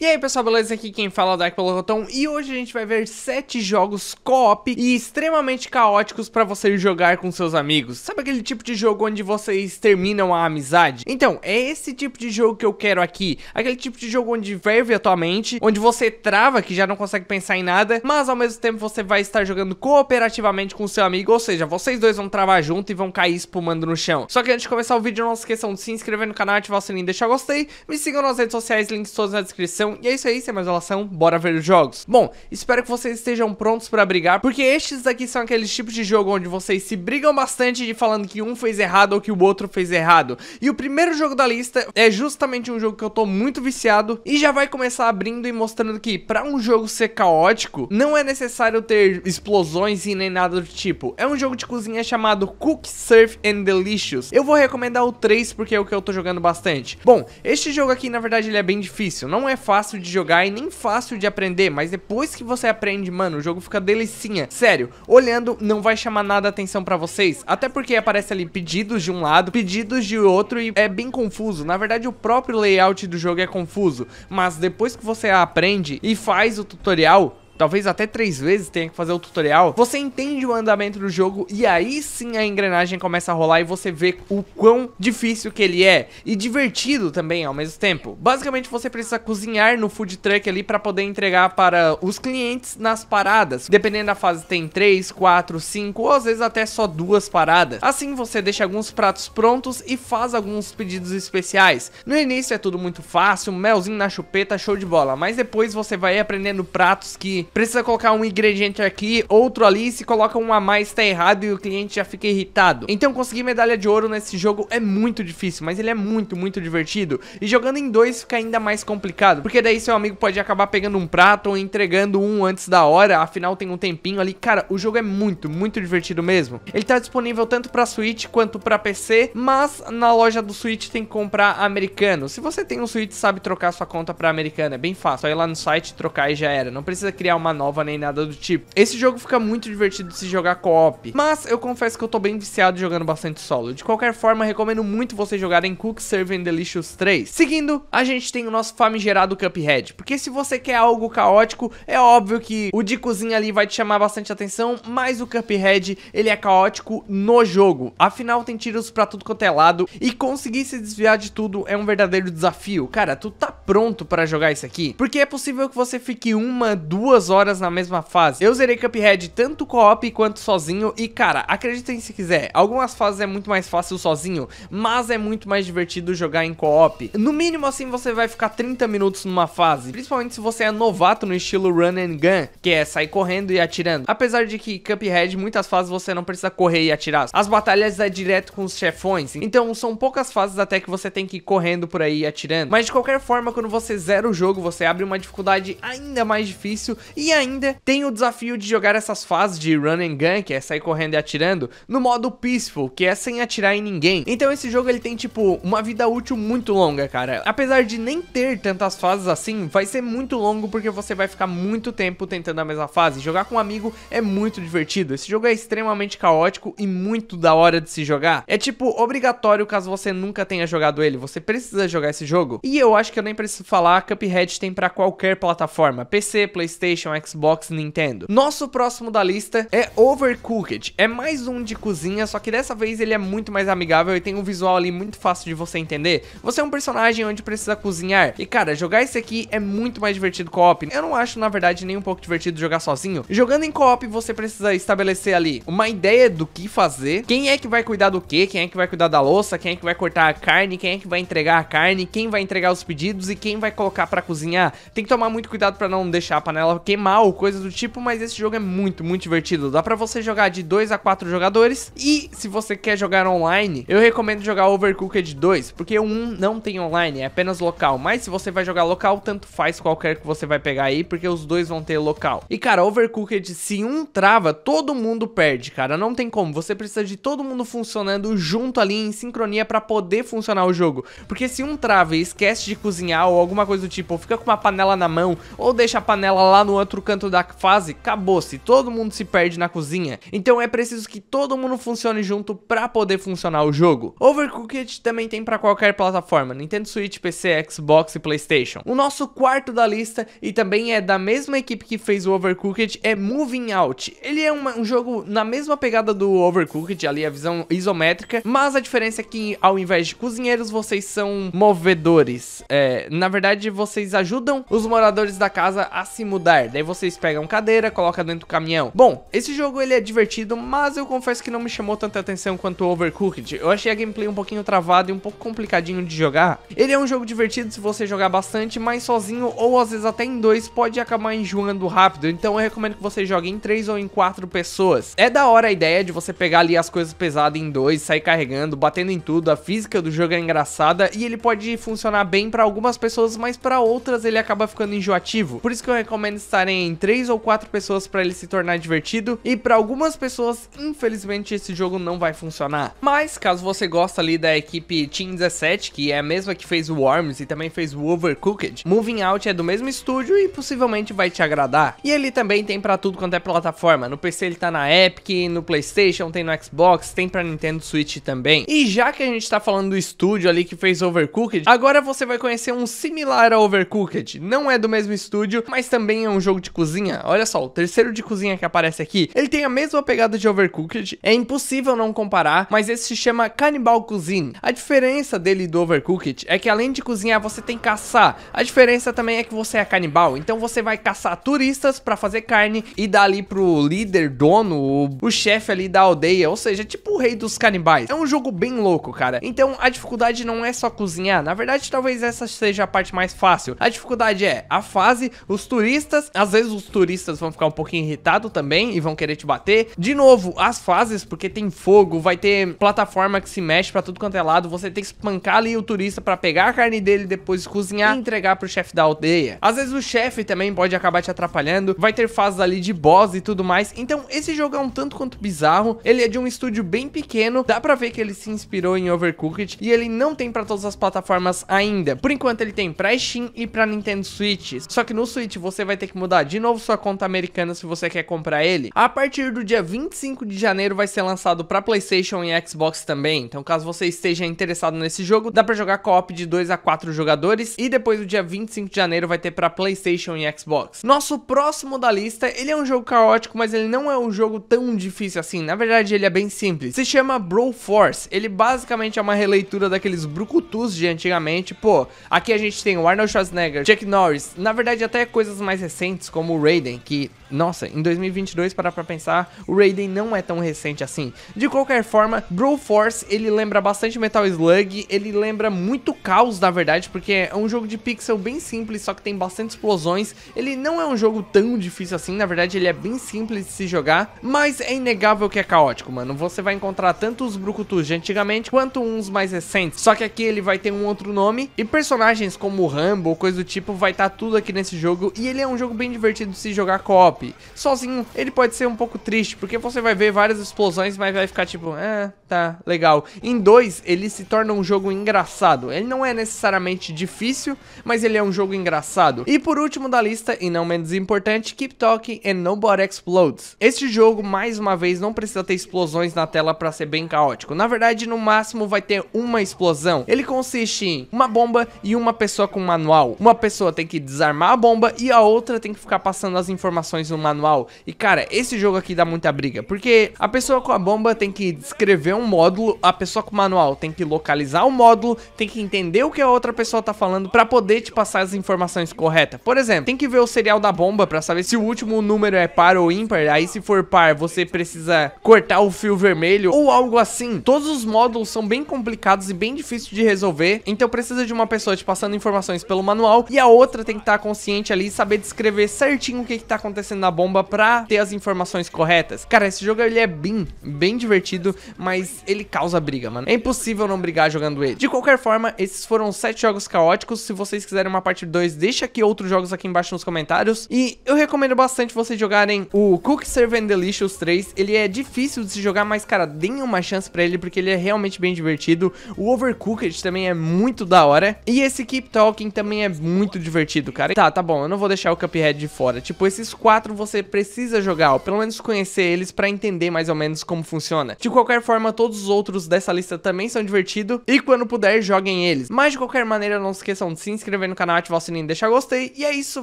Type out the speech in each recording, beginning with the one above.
E aí pessoal, beleza? Aqui quem fala é o Dark Rotão e hoje a gente vai ver 7 jogos co-op e extremamente caóticos para você jogar com seus amigos. Sabe aquele tipo de jogo onde vocês terminam a amizade? Então, é esse tipo de jogo que eu quero aqui. Aquele tipo de jogo onde verve a tua mente, onde você trava que já não consegue pensar em nada, mas ao mesmo tempo você vai estar jogando cooperativamente com seu amigo, ou seja, vocês dois vão travar junto e vão cair espumando no chão. Só que antes de começar o vídeo, não esqueçam de se inscrever no canal, ativar o sininho, deixar o gostei, me sigam nas redes sociais, links todos na descrição então, e é isso aí, sem mais relação, bora ver os jogos. Bom, espero que vocês estejam prontos pra brigar, porque estes aqui são aqueles tipos de jogo onde vocês se brigam bastante de falando que um fez errado ou que o outro fez errado. E o primeiro jogo da lista é justamente um jogo que eu tô muito viciado e já vai começar abrindo e mostrando que pra um jogo ser caótico, não é necessário ter explosões e nem nada do tipo. É um jogo de cozinha chamado Cook, Surf and Delicious. Eu vou recomendar o 3 porque é o que eu tô jogando bastante. Bom, este jogo aqui na verdade ele é bem difícil, não é fácil fácil de jogar e nem fácil de aprender, mas depois que você aprende, mano, o jogo fica delicinha. Sério, olhando não vai chamar nada a atenção pra vocês, até porque aparece ali pedidos de um lado, pedidos de outro e é bem confuso. Na verdade, o próprio layout do jogo é confuso, mas depois que você aprende e faz o tutorial, talvez até três vezes tenha que fazer o tutorial, você entende o andamento do jogo e aí sim a engrenagem começa a rolar e você vê o quão difícil que ele é e divertido também ao mesmo tempo. Basicamente você precisa cozinhar no food truck ali para poder entregar para os clientes nas paradas. Dependendo da fase tem 3, 4, 5 ou às vezes até só duas paradas. Assim você deixa alguns pratos prontos e faz alguns pedidos especiais. No início é tudo muito fácil, melzinho na chupeta, show de bola, mas depois você vai aprendendo pratos que precisa colocar um ingrediente aqui, outro ali, se coloca um a mais tá errado e o cliente já fica irritado. Então conseguir medalha de ouro nesse jogo é muito difícil, mas ele é muito, muito divertido. E jogando em dois fica ainda mais complicado, porque daí seu amigo pode acabar pegando um prato ou entregando um antes da hora, afinal tem um tempinho ali. Cara, o jogo é muito, muito divertido mesmo. Ele tá disponível tanto pra Switch quanto pra PC, mas na loja do Switch tem que comprar americano. Se você tem um Switch, sabe trocar sua conta pra americana, é bem fácil. Aí lá no site trocar e já era. Não precisa criar uma nova nem nada do tipo. Esse jogo fica muito divertido se jogar co-op, mas eu confesso que eu tô bem viciado jogando bastante solo. De qualquer forma, recomendo muito jogar em Cook Serve and Delicious 3. Seguindo, a gente tem o nosso famigerado Cuphead, porque se você quer algo caótico, é óbvio que o de cozinha ali vai te chamar bastante atenção, mas o Cuphead, ele é caótico no jogo. Afinal, tem tiros pra tudo quanto é lado e conseguir se desviar de tudo é um verdadeiro desafio. Cara, tu tá pronto pra jogar isso aqui? Porque é possível que você fique uma, duas horas na mesma fase. Eu zerei Cuphead tanto co-op quanto sozinho e, cara, acreditem se quiser, algumas fases é muito mais fácil sozinho, mas é muito mais divertido jogar em co-op. No mínimo, assim, você vai ficar 30 minutos numa fase, principalmente se você é novato no estilo run and gun, que é sair correndo e atirando. Apesar de que Cuphead, muitas fases você não precisa correr e atirar. As batalhas é direto com os chefões, então são poucas fases até que você tem que ir correndo por aí e atirando. Mas de qualquer forma, quando você zera o jogo, você abre uma dificuldade ainda mais difícil e ainda tem o desafio de jogar essas fases de run and gun, que é sair correndo e atirando, no modo peaceful, que é sem atirar em ninguém. Então esse jogo ele tem tipo uma vida útil muito longa, cara. Apesar de nem ter tantas fases assim, vai ser muito longo porque você vai ficar muito tempo tentando a mesma fase. Jogar com um amigo é muito divertido. Esse jogo é extremamente caótico e muito da hora de se jogar. É tipo obrigatório caso você nunca tenha jogado ele, você precisa jogar esse jogo. E eu acho que eu nem preciso falar, Cuphead tem para qualquer plataforma, PC, PlayStation Playstation, Xbox, Nintendo. Nosso próximo da lista é Overcooked. É mais um de cozinha, só que dessa vez ele é muito mais amigável e tem um visual ali muito fácil de você entender. Você é um personagem onde precisa cozinhar. E cara, jogar esse aqui é muito mais divertido co-op. Eu não acho, na verdade, nem um pouco divertido jogar sozinho. Jogando em co-op, você precisa estabelecer ali uma ideia do que fazer, quem é que vai cuidar do que, quem é que vai cuidar da louça, quem é que vai cortar a carne, quem é que vai entregar a carne, quem vai entregar os pedidos e quem vai colocar para cozinhar. Tem que tomar muito cuidado para não deixar a panela queimar ou coisas do tipo, mas esse jogo é muito, muito divertido. Dá pra você jogar de 2 a 4 jogadores e se você quer jogar online, eu recomendo jogar Overcooked 2, porque o 1 não tem online, é apenas local, mas se você vai jogar local, tanto faz qualquer que você vai pegar aí, porque os dois vão ter local. E cara, Overcooked, se um trava, todo mundo perde, cara, não tem como, você precisa de todo mundo funcionando junto ali em sincronia pra poder funcionar o jogo, porque se um trava e esquece de cozinhar ou alguma coisa do tipo, ou fica com uma panela na mão, ou deixa a panela lá no outro canto da fase, acabou-se, todo mundo se perde na cozinha. Então é preciso que todo mundo funcione junto pra poder funcionar o jogo. Overcooked também tem pra qualquer plataforma, Nintendo Switch, PC, Xbox e Playstation. O nosso quarto da lista, e também é da mesma equipe que fez o Overcooked, é Moving Out. Ele é uma, um jogo na mesma pegada do Overcooked, ali a visão isométrica, mas a diferença é que ao invés de cozinheiros, vocês são movedores. É, na verdade, vocês ajudam os moradores da casa a se mudar lugar. Daí vocês pegam cadeira, colocam dentro do caminhão. Bom, esse jogo ele é divertido, mas eu confesso que não me chamou tanta atenção quanto o Overcooked. Eu achei a gameplay um pouquinho travada e um pouco complicadinho de jogar. Ele é um jogo divertido se você jogar bastante, mas sozinho ou às vezes até em dois pode acabar enjoando rápido. Então eu recomendo que você jogue em três ou em quatro pessoas. É da hora a ideia de você pegar ali as coisas pesadas em dois, sair carregando, batendo em tudo. A física do jogo é engraçada e ele pode funcionar bem para algumas pessoas, mas para outras ele acaba ficando enjoativo. Por isso que eu recomendo estar em 3 ou 4 pessoas para ele se tornar divertido e para algumas pessoas, infelizmente, esse jogo não vai funcionar. Mas caso você gosta ali da equipe Team 17, que é a mesma que fez o Worms e também fez o Overcooked, Moving Out é do mesmo estúdio e possivelmente vai te agradar. E ele também tem para tudo quanto é plataforma, no PC ele tá na Epic, no Playstation, tem no Xbox, tem para Nintendo Switch também. E já que a gente tá falando do estúdio ali que fez Overcooked, agora você vai conhecer um similar a Overcooked, não é do mesmo estúdio, mas também é um jogo jogo de cozinha, olha só, o terceiro de cozinha que aparece aqui, ele tem a mesma pegada de Overcooked, é impossível não comparar, mas esse se chama Cannibal Cuisine. A diferença dele do Overcooked é que além de cozinhar, você tem que caçar. A diferença também é que você é canibal, então você vai caçar turistas para fazer carne e dar ali pro líder, dono, o, chefe ali da aldeia, ou seja, tipo o rei dos canibais. É um jogo bem louco, cara. Então a dificuldade não é só cozinhar, na verdade talvez essa seja a parte mais fácil. A dificuldade é a fase, os turistas, às vezes os turistas vão ficar um pouquinho irritados também e vão querer te bater. De novo, as fases, porque tem fogo, vai ter plataforma que se mexe pra tudo quanto é lado. Você tem que espancar ali o turista pra pegar a carne dele, depois cozinhar e entregar pro chefe da aldeia. Às vezes o chefe também pode acabar te atrapalhando. Vai ter fases ali de boss e tudo mais. Então esse jogo é um tanto quanto bizarro. Ele é de um estúdio bem pequeno. Dá pra ver que ele se inspirou em Overcooked e ele não tem pra todas as plataformas ainda. Por enquanto ele tem pra Steam e pra Nintendo Switch. Só que no Switch você vai ter que mudar mudar de novo sua conta americana se você quer comprar ele. A partir do dia 25 de janeiro vai ser lançado para PlayStation e Xbox também. Então, caso você esteja interessado nesse jogo, dá para jogar co-op de 2 a 4 jogadores e depois do dia 25 de janeiro vai ter para PlayStation e Xbox. Nosso próximo da lista, ele é um jogo caótico, mas ele não é um jogo tão difícil assim. Na verdade, ele é bem simples. Se chama Brawl Force. Ele basicamente é uma releitura daqueles brucutus de antigamente. Pô, aqui a gente tem o Arnold Schwarzenegger, Jack Norris. Na verdade, até coisas mais recentes ouvintes como o Raiden, que nossa, em 2022, para pra pensar, o Raiden não é tão recente assim. De qualquer forma, Brawl Force, ele lembra bastante Metal Slug, ele lembra muito Caos, na verdade, porque é um jogo de pixel bem simples, só que tem bastante explosões. Ele não é um jogo tão difícil assim, na verdade, ele é bem simples de se jogar, mas é inegável que é caótico, mano. Você vai encontrar tanto os brucutus de antigamente, quanto uns mais recentes. Só que aqui ele vai ter um outro nome, e personagens como Rambo, coisa do tipo, vai estar tá tudo aqui nesse jogo, e ele é um jogo bem divertido de se jogar co-op. Sozinho, ele pode ser um pouco triste, porque você vai ver várias explosões, mas vai ficar tipo, é, tá, legal. Em dois, ele se torna um jogo engraçado. Ele não é necessariamente difícil, mas ele é um jogo engraçado. E por último da lista, e não menos importante, Keep Talking and Nobody Explodes. Este jogo, mais uma vez, não precisa ter explosões na tela para ser bem caótico. Na verdade, no máximo vai ter uma explosão. Ele consiste em uma bomba e uma pessoa com um manual. Uma pessoa tem que desarmar a bomba e a outra tem que ficar passando as informações instruções manual. E cara, esse jogo aqui dá muita briga, porque a pessoa com a bomba tem que descrever um módulo, a pessoa com o manual tem que localizar o módulo, tem que entender o que a outra pessoa tá falando para poder te passar as informações corretas. Por exemplo, tem que ver o serial da bomba para saber se o último número é par ou ímpar, aí se for par, você precisa cortar o fio vermelho ou algo assim. Todos os módulos são bem complicados e bem difíceis de resolver, então precisa de uma pessoa te passando informações pelo manual e a outra tem que estar tá consciente ali e saber descrever certinho o que que tá acontecendo na bomba pra ter as informações corretas. Cara, esse jogo ele é bem, bem divertido, mas ele causa briga, mano. É impossível não brigar jogando ele. De qualquer forma, esses foram sete jogos caóticos. Se vocês quiserem uma parte 2, deixa aqui outros jogos aqui embaixo nos comentários. E eu recomendo bastante vocês jogarem o Cook Serve and Delicious 3. Ele é difícil de se jogar, mas, cara, deem uma chance pra ele, porque ele é realmente bem divertido. O Overcooked também é muito da hora. E esse Keep Talking também é muito divertido, cara. Tá, tá bom, eu não vou deixar o Cuphead de fora. Tipo, esses quatro 4 você precisa jogar, ou pelo menos conhecer eles para entender mais ou menos como funciona. De qualquer forma, todos os outros dessa lista também são divertidos, e quando puder, joguem eles. Mas de qualquer maneira, não se esqueçam de se inscrever no canal, ativar o sininho, deixar gostei, e é isso,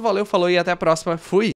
valeu, falou e até a próxima, fui!